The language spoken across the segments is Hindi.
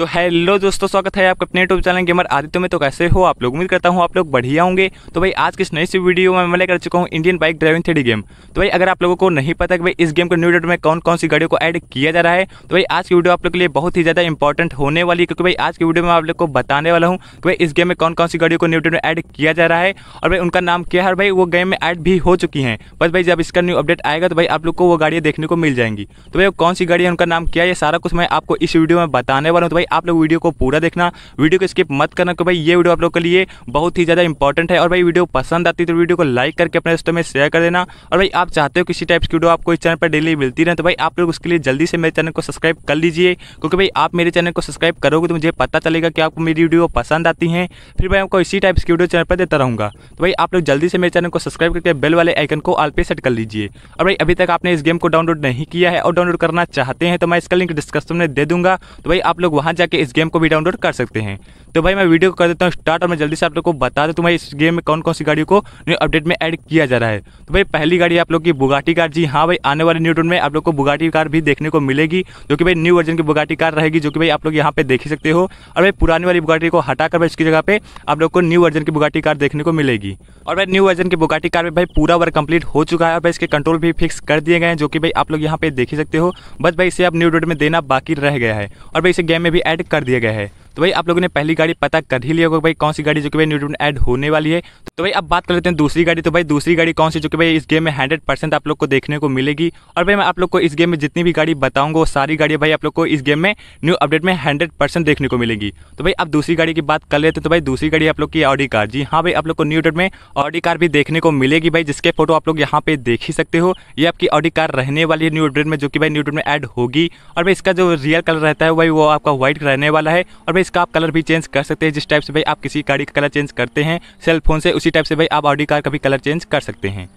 तो हेलो दोस्तों स्वागत है आपका अपने यूट्यूब चैनल गेमर आदित्य में तो कैसे हो आप लोग उम्मीद करता हूँ आप लोग बढ़िया होंगे तो भाई आज किस नई सी वीडियो में मैं लेकर चुका हूँ Indian bike driving three game तो भाई अगर आप लोगों को नहीं पता कि भाई इस गेम के न्यू डेट में कौन कौन सी गाड़ियों को एड किया जा रहा है तो भाई आज की वीडियो आप लोग के लिए बहुत ही ज़्यादा इंपॉर्टेंट होने वाली है क्योंकि भाई आज की वीडियो में आप लोग को बताने वाला हूँ कि भाई इस गेम में कौन कौन सी गाड़ियों को न्यू डेट में एड किया जा रहा है और भाई उनका नाम क्या है भाई वो गेम में एड भी हो चुकी है बस भाई जब इसका न्यू अपडेट आएगा तो भाई आप लोग को वो गाड़ियाँ देखने को मिल जाएंगी तो भाई कौन सी गाड़ी है उनका नाम क्या है सारा कुछ मैं आपको इस वीडियो में बताने वाला हूँ तो भाई आप लोग वीडियो को पूरा देखना वीडियो को स्किप मत करना क्योंकि भाई ये वीडियो आप लोग के लिए बहुत ही ज़्यादा इंपॉर्टेंट है और भाई वीडियो पसंद आती है तो वीडियो को लाइक करके अपने दोस्तों में शेयर कर देना और भाई आप चाहते हो किसी टाइप की वीडियो आपको इस चैनल पर डेली मिलती रहे तो भाई आप लोग उसके लिए जल्दी से मेरे चैनल को सब्सक्राइब कर लीजिए क्योंकि भाई आप मेरे चैनल को सब्सक्राइब करोगे तो मुझे पता चलेगा कि आपको मेरी वीडियो पसंद आती है फिर मैं आपको इसी टाइप की वीडियो चैनल पर देता रहूँगा तो भाई आप लोग जल्दी से मेरे चैनल को सब्सक्राइब करके बेल वाले आइकन को आल पे सेट कर लीजिए और भाई अभी तक आपने इस गेम को डाउनलोड नहीं किया है और डाउनलोड करना चाहते हैं तो मैं इसका लिंक डिस्क्रिप्शन में दे दूंगा तो भाई आप लोग वहाँ जाके इस गेम को भी डाउनलोड कर सकते हैं तो भाई मैं वीडियो को कर देता हूँ स्टार्ट और मैं जल्दी से आप लोग को बता दूँ तो मैं इस गेम में कौन कौन सी गाड़ियों को न्यू अपडेट में ऐड किया जा रहा है तो भाई पहली गाड़ी आप लोग की बुगाटी कार जी हाँ भाई आने वाले न्यू टून में आप लोग को बुगाटी कार भी देखने को मिलेगी जो कि भाई न्यू वर्जन की बुगाटी कार रहेगी जो कि भाई आप लोग यहाँ पे देख ही सकते हो और भाई पुरानी वाली बुगाटी को हटाकर इसकी जगह पर आप लोग को न्यू वर्जन की बुगाटी कार देखने को मिलेगी और भाई न्यू वर्जन की बुगाटी कार में भाई पूरा वर्क कंप्लीट हो चुका है और भाई इसके कंट्रोल भी फिक्स कर दिए गए हैं जो कि भाई आप लोग यहाँ पे देख ही सकते हो बस भाई इसे आप न्यू डेट में देना बाकी रह गया है और भाई इसे गेम में भी भी ऐड कर दिया गया है तो भाई आप लोगों ने पहली गाड़ी पता कर ही लिया होगा भाई कौन सी गाड़ी जो कि भाई न्यूट्रोन में ऐड होने वाली है तो भाई अब बात कर लेते हैं दूसरी गाड़ी तो भाई दूसरी गाड़ी कौन सी जो कि भाई इस गेम में हंड्रेड परसेंट आप लोग को देखने को मिलेगी और भाई मैं आप लोग को इस गेम में जितनी भी गाड़ी बताऊंगा वो सारी गाड़ी भाई आप लोग को इस गेम में न्यू अपडेट में हंड्रेड परसेंट देखने को मिलेगी तो भाई आप दूसरी गाड़ी की बात कर लेते हैं तो भाई दूसरी गाड़ी आप लोग की ऑडी कार जी हाँ भाई आप लोग को न्यू अपडेट में ऑडी कार भी देखने को मिलेगी भाई जिसके फोटो आप लोग यहाँ पे देख ही सकते हो ये आपकी ऑडी कार रहने वाली है न्यू अपडेट में जो कि भाई न्यू अपडेट में एड होगी और भाई इसका जो रियल कलर रहता है भाई वो आपका व्हाइट रहने वाला है और भाई इसका आप कलर भी चेंज कर सकते हैं जिस टाइप से भाई आप किसी गाड़ी का कलर चेंज करते हैं सेल फोन से उसी टाइप से भाई आप ऑडी कार का भी कलर चेंज कर सकते हैं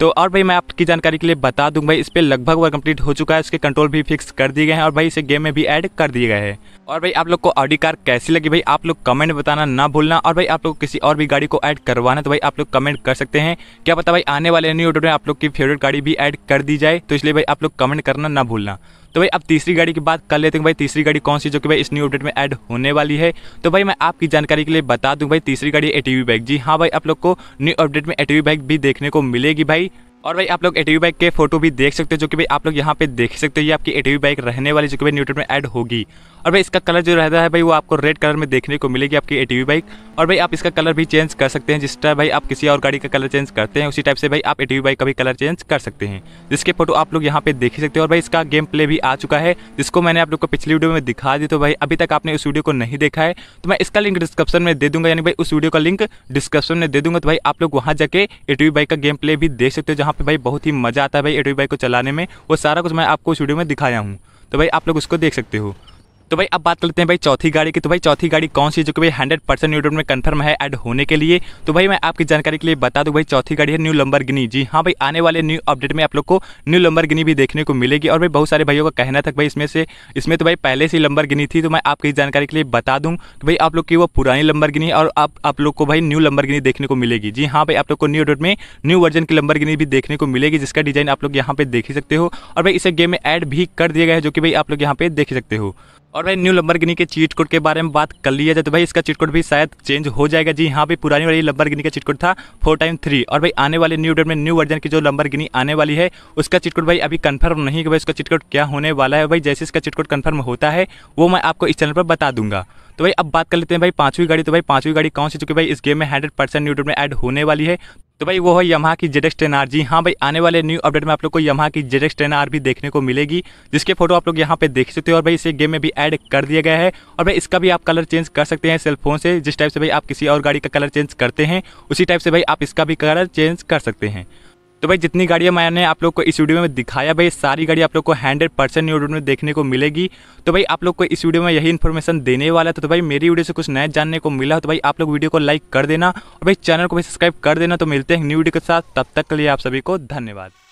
तो और भाई मैं आपकी जानकारी के लिए बता दूं भाई इस पर लगभग वह कंप्लीट हो चुका है उसके कंट्रोल भी फिक्स कर दिए गए हैं और भाई इसे गेम में भी ऐड कर दिए गए हैं और भाई आप लोग को ऑडी कार कैसी लगी भाई आप लोग कमेंट बताना ना भूलना और भाई आप लोग किसी और भी गाड़ी को ऐड करवाना तो भाई आप लोग कमेंट कर सकते हैं क्या पता भाई आने वाले न्यू ऑर्डर में आप लोग की फेवरेट गाड़ी भी ऐड कर दी जाए तो इसलिए भाई आप लोग कमेंट करना ना भूलना तो भाई अब तीसरी गाड़ी की बात कर लेते हैं भाई तीसरी गाड़ी कौन सी जो कि भाई इस न्यू अपडेट में ऐड होने वाली है तो भाई मैं आपकी जानकारी के लिए बता दूँ भाई तीसरी गाड़ी एटीवी बाइक जी हाँ भाई आप लोग को न्यू अपडेट में एटीवी बाइक भी देखने को मिलेगी भाई और भाई आप लोग एटीवी बाइक के फोटो भी देख सकते हो जो कि भाई आप लोग यहाँ पे देख सकते हो ये आपकी एटीवी बाइक रहने वाली जो कि भाई न्यूट्रन में ऐड होगी और भाई इसका कलर जो रहता है भाई वो आपको रेड कलर में देखने को मिलेगी आपकी एटीवी बाइक और भाई आप इसका कलर भी चेंज कर सकते हैं जिस टाइप भाई आप किसी और गाड़ी का कलर चेंज करते हैं उसी टाइप से भाई आप एटीवी बाइक का भी कलर चेंज कर सकते हैं जिसके फोटो आप लोग यहाँ पे देख सकते हो और भाई इसका गेम प्ले भी आ चुका है जिसको मैंने आप लोग को पिछली वीडियो में दिखा दी तो भाई अभी तक आपने उस वीडियो को नहीं देखा है तो मैं इसका लिंक डिस्क्रिप्शन में दे दूंगा यानी भाई उस वीडियो का लिंक डिस्क्रिप्शन में दे दूंगा तो भाई आप लोग वहाँ जाके एटीवी बाइक का गेम प्ले भी देख सकते हो जहाँ पे भाई बहुत ही मज़ा आता है भाई एटवी बाइक को चलाने में वो सारा कुछ मैं आपको उस वीडियो में दिखाया हूँ तो भाई आप लोग उसको देख सकते हो तो भाई अब बात करते हैं भाई चौथी गाड़ी की तो भाई चौथी गाड़ी कौन सी जो कि भाई हंड्रेड परसेंट यूट्यूब में कंफर्म है ऐड होने के लिए तो भाई मैं आपकी जानकारी के लिए बता दूं भाई चौथी गाड़ी है न्यू लंबर जी हाँ भाई आने वाले न्यू अपडेट में आप लोग को न्यू लंबर भी देखने को मिलेगी और भाई बहुत सारे भाइयों का कहना था भाई इसमें से इसमें तो भाई पहले से लंबर थी तो मैं आपकी जानकारी के लिए बता दूँ कि भाई आप लोग की वो पुरानी लंबर और आप आप लोग को भाई न्यू लंबर देखने को मिलेगी जी हाँ भाई आप लोग को न्यू अपडेट में न्यू वर्जन की लंबर भी देखने को मिलेगी जिसका डिजाइन आप लोग यहाँ पे देख ही सकते हो और भाई इसे गेम में एड भी कर दिया गया है जो कि भाई आप लोग यहाँ पे देख सकते हो और भाई न्यू गिनी के चीट कोड के बारे में बात कर लिया जाए तो भाई इसका चीट कोड भी शायद चेंज हो जाएगा जी हाँ भाई पुरानी वाली गिनी का चीट कोड था फोर टाइम थ्री और भाई आने वाले न्यू डेट में न्यू वर्जन की जो गिनी आने वाली है उसका चीट कोड भाई अभी कन्फर्म नहीं कि भाई उसका चिटकोट कोड क्या होने वाला है भाई जैसे इसका चिटकोट कोड कन्फर्म होता है वो मैं आपको इस चैनल पर बता दूंगा तो भाई अब बात कर लेते हैं भाई पांचवी गाड़ी तो भाई पांचवी गाड़ी कौन सी चुकी भाई इस गेम में हंड्रेड परसेंट यूट्यूब में एड होने वाली है तो भाई वो है यहाँ की जेड एक्स टेन आर जी हाँ भाई आने वाले न्यू अपडेट में आप लोग को यहाँ की जेड एक्स टेन आर भी देखने को मिलेगी जिसके फोटो आप लोग यहाँ पे देख सकते हो और भाई इसे गेम में भी ऐड कर दिया गया है और भाई इसका भी आप कलर चेंज कर सकते हैं सेलफोन से जिस टाइप से भाई आप किसी और गाड़ी का कलर चेंज करते हैं उसी टाइप से भाई आप इसका भी कलर चेंज कर सकते हैं तो भाई जितनी गाड़ियाँ मैंने आप लोग को इस वीडियो में दिखाया भाई सारी गाड़ी आप लोग को हंड्रेड परसेंट न्यू वीडियो में देखने को मिलेगी तो भाई आप लोग को इस वीडियो में यही इन्फॉर्मेशन देने वाला था तो भाई मेरी वीडियो से कुछ नया जानने को मिला तो भाई आप लोग वीडियो को लाइक कर देना और भाई चैनल को भी सब्सक्राइब कर देना तो मिलते हैं न्यू वीडियो के साथ तब तक के लिए आप सभी को धन्यवाद